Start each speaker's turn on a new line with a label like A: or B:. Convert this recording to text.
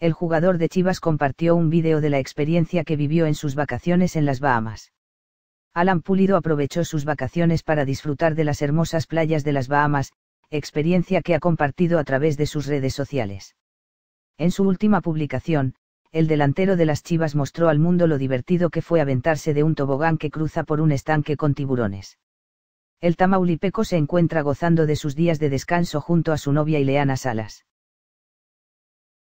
A: el jugador de Chivas compartió un vídeo de la experiencia que vivió en sus vacaciones en las Bahamas. Alan Pulido aprovechó sus vacaciones para disfrutar de las hermosas playas de las Bahamas, experiencia que ha compartido a través de sus redes sociales. En su última publicación, el delantero de las Chivas mostró al mundo lo divertido que fue aventarse de un tobogán que cruza por un estanque con tiburones. El tamaulipeco se encuentra gozando de sus días de descanso junto a su novia Ileana Salas.